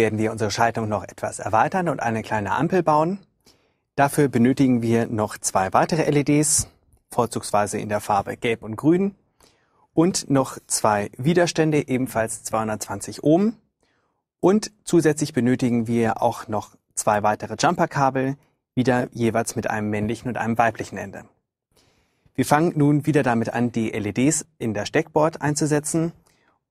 werden wir unsere Schaltung noch etwas erweitern und eine kleine Ampel bauen. Dafür benötigen wir noch zwei weitere LEDs, vorzugsweise in der Farbe Gelb und Grün und noch zwei Widerstände, ebenfalls 220 Ohm. Und zusätzlich benötigen wir auch noch zwei weitere Jumperkabel, wieder jeweils mit einem männlichen und einem weiblichen Ende. Wir fangen nun wieder damit an, die LEDs in der Steckboard einzusetzen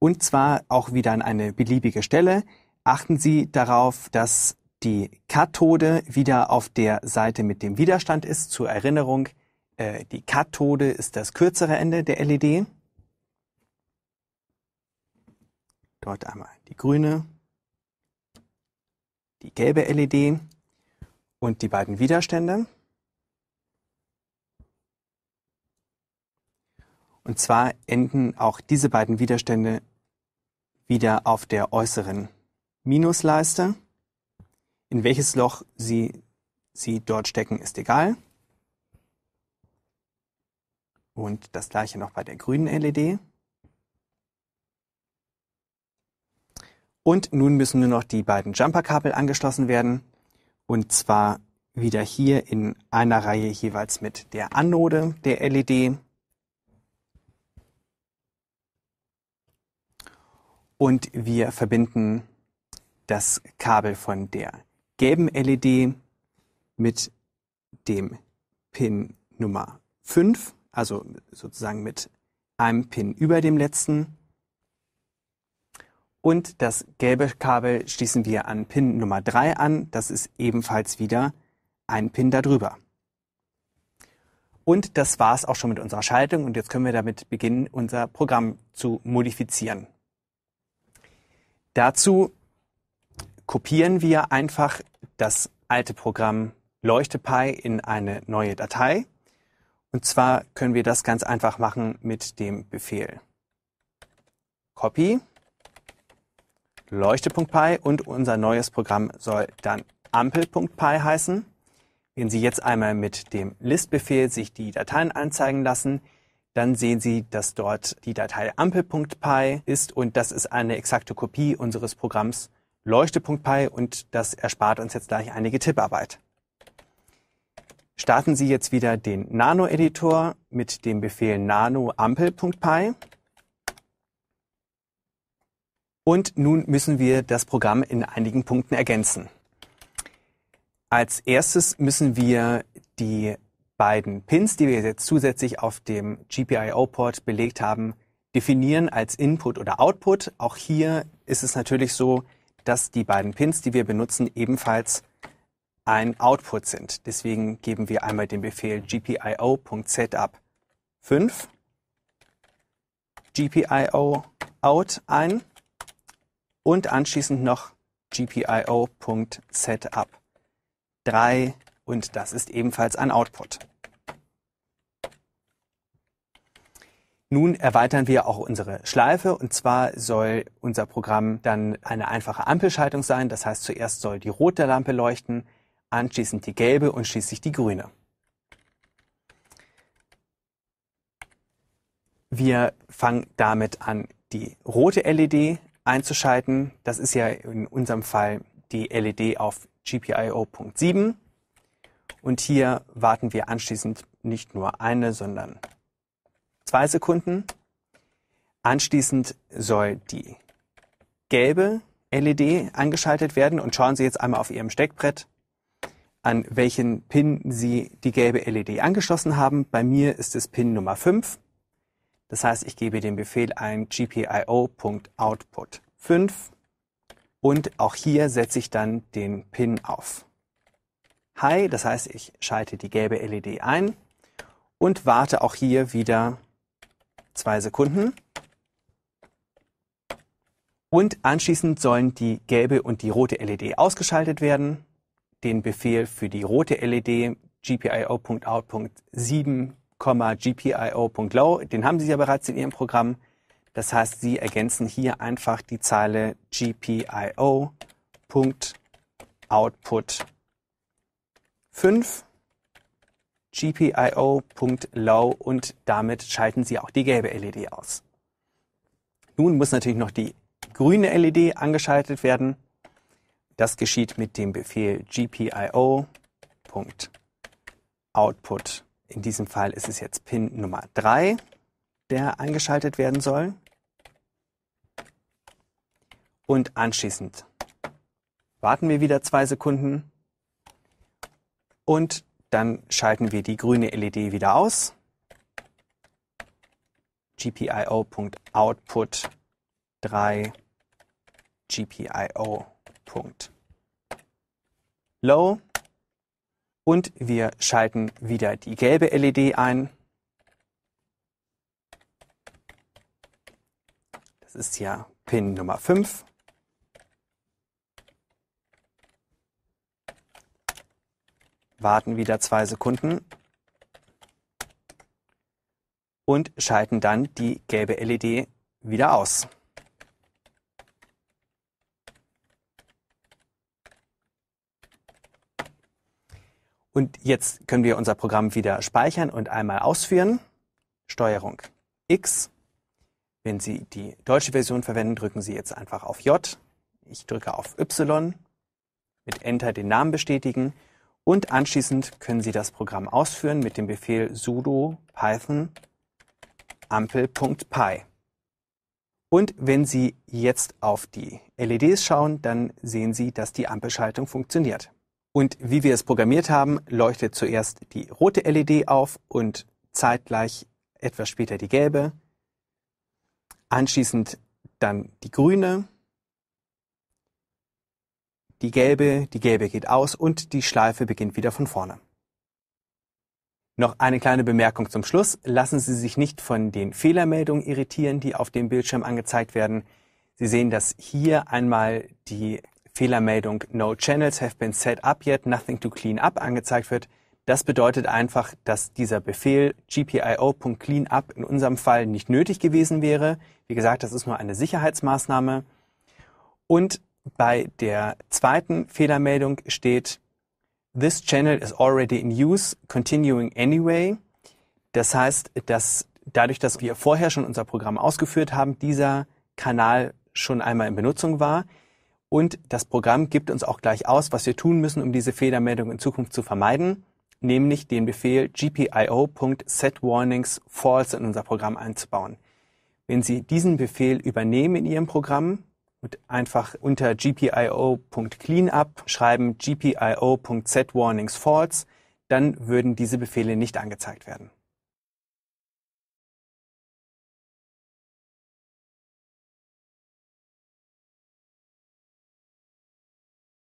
und zwar auch wieder an eine beliebige Stelle, achten Sie darauf, dass die Kathode wieder auf der Seite mit dem Widerstand ist. Zur Erinnerung, äh, die Kathode ist das kürzere Ende der LED. Dort einmal die grüne, die gelbe LED und die beiden Widerstände. Und zwar enden auch diese beiden Widerstände wieder auf der äußeren Minusleiste. In welches Loch Sie sie dort stecken, ist egal. Und das gleiche noch bei der grünen LED. Und nun müssen nur noch die beiden Jumperkabel angeschlossen werden. Und zwar wieder hier in einer Reihe jeweils mit der Anode der LED. Und wir verbinden das Kabel von der gelben LED mit dem Pin Nummer 5, also sozusagen mit einem Pin über dem letzten. Und das gelbe Kabel schließen wir an Pin Nummer 3 an. Das ist ebenfalls wieder ein Pin darüber. Und das war es auch schon mit unserer Schaltung und jetzt können wir damit beginnen, unser Programm zu modifizieren. Dazu kopieren wir einfach das alte Programm LeuchtePy in eine neue Datei. Und zwar können wir das ganz einfach machen mit dem Befehl copy leuchte.py und unser neues Programm soll dann ampel.py heißen. Wenn Sie jetzt einmal mit dem List-Befehl sich die Dateien anzeigen lassen, dann sehen Sie, dass dort die Datei ampel.py ist und das ist eine exakte Kopie unseres Programms leuchte.py und das erspart uns jetzt gleich einige Tipparbeit. Starten Sie jetzt wieder den Nano-Editor mit dem Befehl nano-ampel.py. Und nun müssen wir das Programm in einigen Punkten ergänzen. Als erstes müssen wir die beiden Pins, die wir jetzt zusätzlich auf dem GPIO-Port belegt haben, definieren als Input oder Output. Auch hier ist es natürlich so, dass die beiden Pins, die wir benutzen, ebenfalls ein Output sind. Deswegen geben wir einmal den Befehl gpio.setup5 gpio out ein und anschließend noch gpio.setup3 und das ist ebenfalls ein Output. Nun erweitern wir auch unsere Schleife und zwar soll unser Programm dann eine einfache Ampelschaltung sein. Das heißt, zuerst soll die rote Lampe leuchten, anschließend die gelbe und schließlich die grüne. Wir fangen damit an, die rote LED einzuschalten. Das ist ja in unserem Fall die LED auf GPIO.7. Und hier warten wir anschließend nicht nur eine, sondern zwei Sekunden. Anschließend soll die gelbe LED angeschaltet werden und schauen Sie jetzt einmal auf Ihrem Steckbrett, an welchen Pin Sie die gelbe LED angeschlossen haben. Bei mir ist es Pin Nummer 5. Das heißt, ich gebe den Befehl ein gpio.output 5 und auch hier setze ich dann den Pin auf. Hi, das heißt, ich schalte die gelbe LED ein und warte auch hier wieder zwei Sekunden. Und anschließend sollen die gelbe und die rote LED ausgeschaltet werden. Den Befehl für die rote LED gpio.out.7, gpio.low, den haben Sie ja bereits in Ihrem Programm. Das heißt, Sie ergänzen hier einfach die Zeile gpio.output 5 GPIO.low und damit schalten Sie auch die gelbe LED aus. Nun muss natürlich noch die grüne LED angeschaltet werden. Das geschieht mit dem Befehl GPIO.output. In diesem Fall ist es jetzt Pin Nummer 3, der eingeschaltet werden soll. Und anschließend warten wir wieder zwei Sekunden und dann schalten wir die grüne LED wieder aus. GPIO.output 3 GPIO.low. Und wir schalten wieder die gelbe LED ein. Das ist ja Pin Nummer 5. warten wieder zwei Sekunden und schalten dann die gelbe LED wieder aus. Und jetzt können wir unser Programm wieder speichern und einmal ausführen. Steuerung X. Wenn Sie die deutsche Version verwenden, drücken Sie jetzt einfach auf J. Ich drücke auf Y, mit Enter den Namen bestätigen und anschließend können Sie das Programm ausführen mit dem Befehl sudo python ampel.py. Und wenn Sie jetzt auf die LEDs schauen, dann sehen Sie, dass die Ampelschaltung funktioniert. Und wie wir es programmiert haben, leuchtet zuerst die rote LED auf und zeitgleich etwas später die gelbe, anschließend dann die grüne die gelbe, die gelbe geht aus und die Schleife beginnt wieder von vorne. Noch eine kleine Bemerkung zum Schluss. Lassen Sie sich nicht von den Fehlermeldungen irritieren, die auf dem Bildschirm angezeigt werden. Sie sehen, dass hier einmal die Fehlermeldung No Channels have been set up yet, nothing to clean up angezeigt wird. Das bedeutet einfach, dass dieser Befehl gpio.cleanup in unserem Fall nicht nötig gewesen wäre. Wie gesagt, das ist nur eine Sicherheitsmaßnahme. Und bei der zweiten Fehlermeldung steht This channel is already in use, continuing anyway. Das heißt, dass dadurch, dass wir vorher schon unser Programm ausgeführt haben, dieser Kanal schon einmal in Benutzung war. Und das Programm gibt uns auch gleich aus, was wir tun müssen, um diese Fehlermeldung in Zukunft zu vermeiden, nämlich den Befehl gpio.setwarnings false in unser Programm einzubauen. Wenn Sie diesen Befehl übernehmen in Ihrem Programm, und einfach unter gpio.cleanup schreiben gpio.setwarnings dann würden diese Befehle nicht angezeigt werden.